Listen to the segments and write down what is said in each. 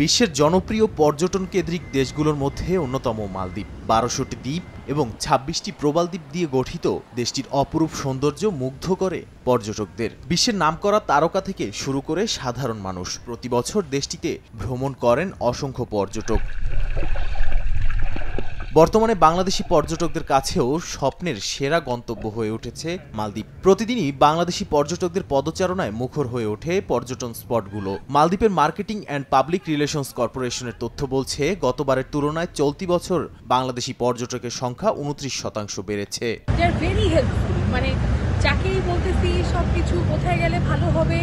বিশ্বের জনপ্রিয় পর্যটন কেন্দ্রিক দেশগুলোর মধ্যে অন্যতম মালদ্বীপ বারোশোটি দ্বীপ এবং ছাব্বিশটি প্রবাল দ্বীপ দিয়ে গঠিত দেশটির অপরূপ সৌন্দর্য মুগ্ধ করে পর্যটকদের বিশ্বের নামকরা তারকা থেকে শুরু করে সাধারণ মানুষ প্রতি বছর দেশটিতে ভ্রমণ করেন অসংখ্য পর্যটক বর্তমানে বাংলাদেশি পর্যটকদের কাছেও স্বপ্নের সেরা গন্তব্য হয়ে উঠেছে মালদ্বীপ প্রতিদিনই বাংলাদেশি পর্যটকদের পদচারণায় মুখর হয়ে ওঠে পর্যটন স্পটগুলো মালদ্বীপের মার্কেটিং অ্যান্ড পাবলিক রিলেশনস কর্পোরেশনের তথ্য বলছে গতবারের তুলনায় চলতি বছর বাংলাদেশি পর্যটকের সংখ্যা উনত্রিশ শতাংশ বেড়েছে মানে চাকরি বলতেছি সবকিছু কোথায় গেলে ভালো হবে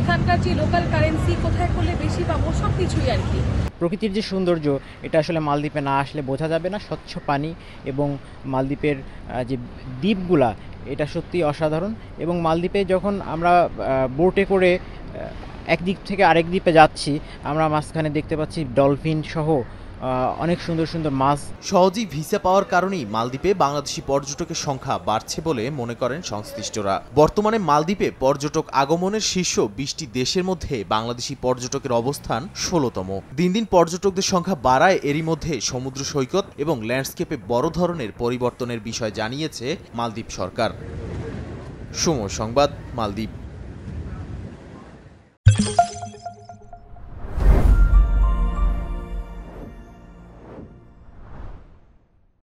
এখানকার যে লোকাল কারেন্সি কোথায় করলে বেশি পাবো সব কিছুই আর কি প্রকৃতির যে সৌন্দর্য এটা আসলে মালদ্বীপে না আসলে বোঝা যাবে না স্বচ্ছ পানি এবং মালদ্বীপের যে দ্বীপগুলা এটা সত্যি অসাধারণ এবং মালদ্বীপে যখন আমরা বোটে করে একদিক থেকে আরেক দ্বীপে যাচ্ছি আমরা মাঝখানে দেখতে পাচ্ছি ডলফিন সহ অনেক সুন্দর সুন্দর মাছ সহজেই ভিসা পাওয়ার কারণেই মালদ্বীপে বাংলাদেশি পর্যটকের সংখ্যা বাড়ছে বলে মনে করেন সংশ্লিষ্টরা বর্তমানে মালদ্বীপে পর্যটক আগমনের শীর্ষ বিশটি দেশের মধ্যে বাংলাদেশি পর্যটকের অবস্থান ষোলোতম দিন দিন পর্যটকদের সংখ্যা বাড়ায় এরই মধ্যে সমুদ্র সৈকত এবং ল্যান্ডস্কেপে বড় ধরনের পরিবর্তনের বিষয় জানিয়েছে মালদ্বীপ সরকার সময় সংবাদ মালদ্বীপ